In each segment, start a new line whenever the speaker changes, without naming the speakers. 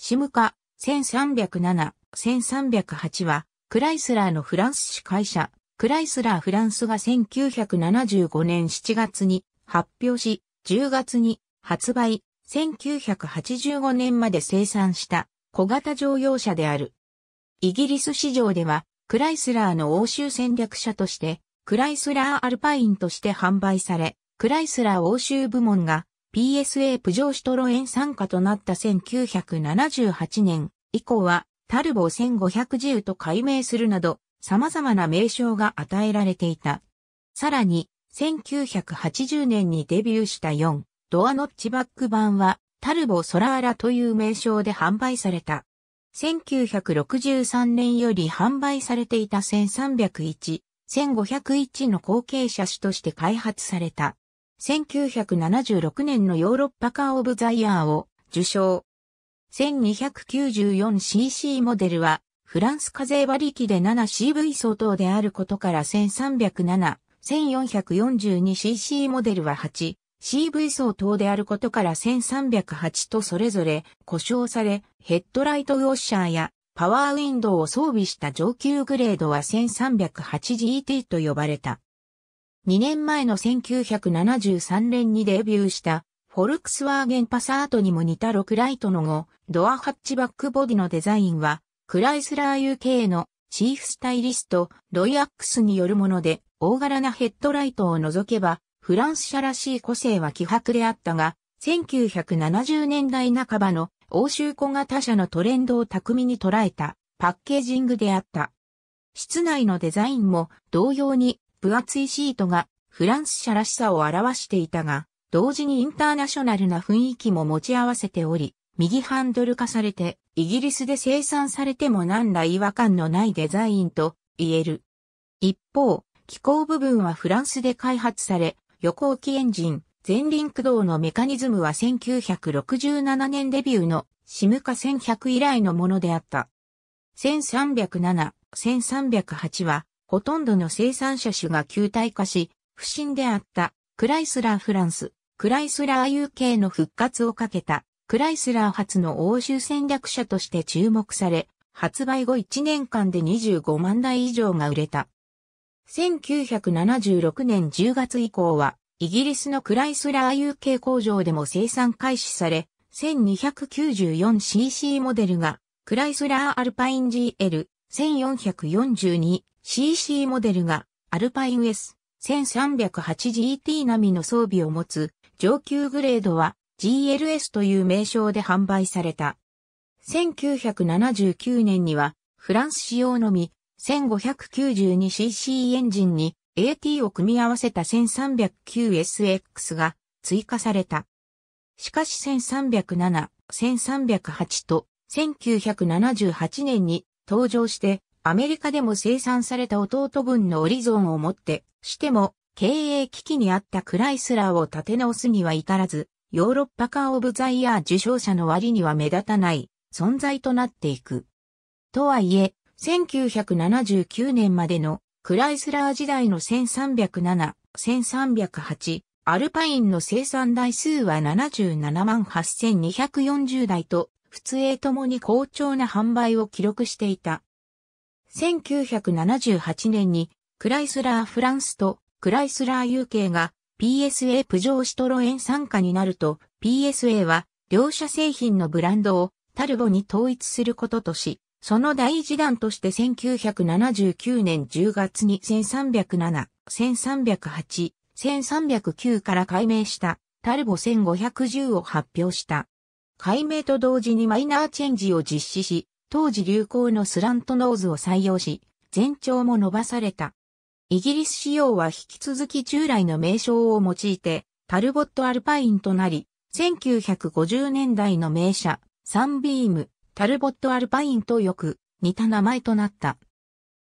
シムカ1307、1308は、クライスラーのフランス市会社、クライスラーフランスが1975年7月に発表し、10月に発売、1985年まで生産した小型乗用車である。イギリス市場では、クライスラーの欧州戦略車として、クライスラーアルパインとして販売され、クライスラー欧州部門が PSA プジョーシトロエン参加となった1978年以降はタルボ1510と改名するなど様々な名称が与えられていた。さらに1980年にデビューした4ドアノッチバック版はタルボソラーラという名称で販売された。1963年より販売されていた1301、1501の後継車種として開発された。1976年のヨーロッパカー・オブ・ザ・イヤーを受賞。1294cc モデルは、フランス課税馬力で 7CV 相当であることから 1307-1442cc モデルは 8CV 相当であることから1308とそれぞれ故障され、ヘッドライトウォッシャーやパワーウィンドウを装備した上級グレードは 1308GT と呼ばれた。2年前の1973年にデビューした、フォルクスワーゲンパサートにも似た6ライトの後、ドアハッチバックボディのデザインは、クライスラー UK のチーフスタイリスト、ロイアックスによるもので、大柄なヘッドライトを除けば、フランス車らしい個性は希薄であったが、1970年代半ばの欧州小型車のトレンドを巧みに捉えたパッケージングであった。室内のデザインも同様に分厚いシートがフランス社らしさを表していたが、同時にインターナショナルな雰囲気も持ち合わせており、右ハンドル化されて、イギリスで生産されても何ら違和感のないデザインと言える。一方、機構部分はフランスで開発され、横置きエンジン、前輪駆動のメカニズムは1967年デビューのシムカ1100以来のものであった。1307、1308はほとんどの生産者種が球体化し、不振であったクライスラーフランス、クライスラー UK の復活をかけたクライスラー初の欧州戦略者として注目され、発売後1年間で25万台以上が売れた。1976年10月以降は、イギリスのクライスラー UK 工場でも生産開始され、1294cc モデルが、クライスラーアルパイン GL1442 CC モデルがアルパイン S1308GT 並みの装備を持つ上級グレードは GLS という名称で販売された。1979年にはフランス仕様のみ 1592cc エンジンに AT を組み合わせた 1309SX が追加された。しかし1307、1308と1978年に登場してアメリカでも生産された弟分のオリゾンをもってしても、経営危機にあったクライスラーを立て直すには至らず、ヨーロッパカーオブザイヤー受賞者の割には目立たない存在となっていく。とはいえ、1979年までのクライスラー時代の1307、1308、アルパインの生産台数は77万8240台と、普通へともに好調な販売を記録していた。1978年にクライスラーフランスとクライスラー UK が PSA プジョーシトロエン参加になると PSA は両社製品のブランドをタルボに統一することとし、その第一弾として1979年10月に1307、1308、1309から改名したタルボ1510を発表した。改名と同時にマイナーチェンジを実施し、当時流行のスラントノーズを採用し、全長も伸ばされた。イギリス仕様は引き続き従来の名称を用いて、タルボットアルパインとなり、1950年代の名車、サンビーム、タルボットアルパインとよく似た名前となった。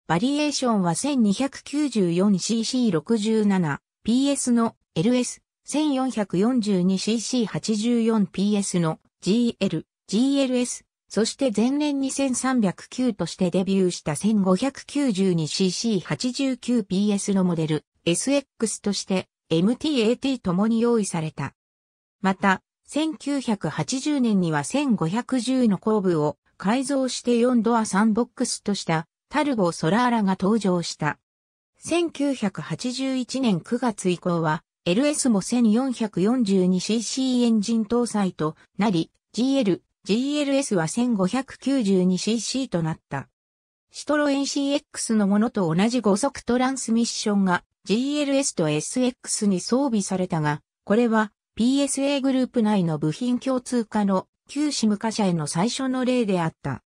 バリエーションは 1294cc67PS の LS、1442cc84PS の GL、GLS、そして前年2309としてデビューした 1592cc89PS のモデル SX として MT-AT ともに用意された。また、1980年には1510の後部を改造して4ドア3ボックスとしたタルボ・ソラーラが登場した。1981年9月以降は LS も 1442cc エンジン搭載となり、GL、GLS は 1592cc となった。シトロエン CX のものと同じ5速トランスミッションが GLS と SX に装備されたが、これは PSA グループ内の部品共通化の旧シム化社への最初の例であった。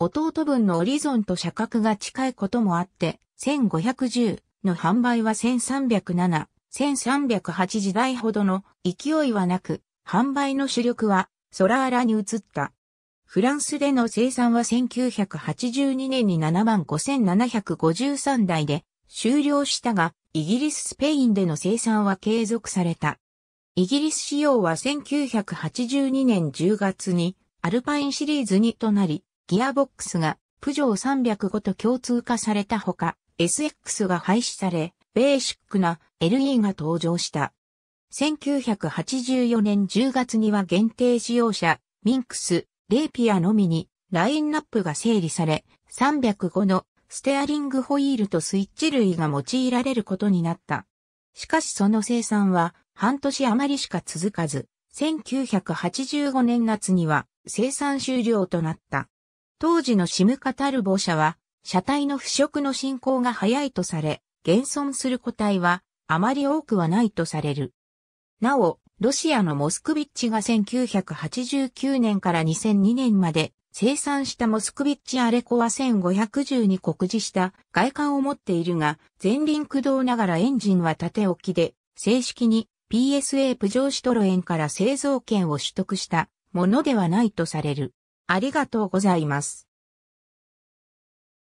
弟分のオリゾンと社格が近いこともあって、1510の販売は1307、1308時代ほどの勢いはなく、販売の主力はソラーラに移った。フランスでの生産は1982年に75,753台で終了したが、イギリス・スペインでの生産は継続された。イギリス仕様は1982年10月にアルパインシリーズにとなり、ギアボックスがプジョー305と共通化されたほか、SX が廃止され、ベーシックな LE が登場した。1984年10月には限定使用者、ミンクス、レイピアのみにラインナップが整理され、305のステアリングホイールとスイッチ類が用いられることになった。しかしその生産は半年余りしか続かず、1985年夏には生産終了となった。当時のシムカタルボ社は、車体の腐食の進行が早いとされ、現存する個体はあまり多くはないとされる。なお、ロシアのモスクビッチが1989年から2002年まで生産したモスクビッチアレコは1510に告示した外観を持っているが、前輪駆動ながらエンジンは縦置きで、正式に PSA プジョーシトロエンから製造権を取得したものではないとされる。ありがとうございます。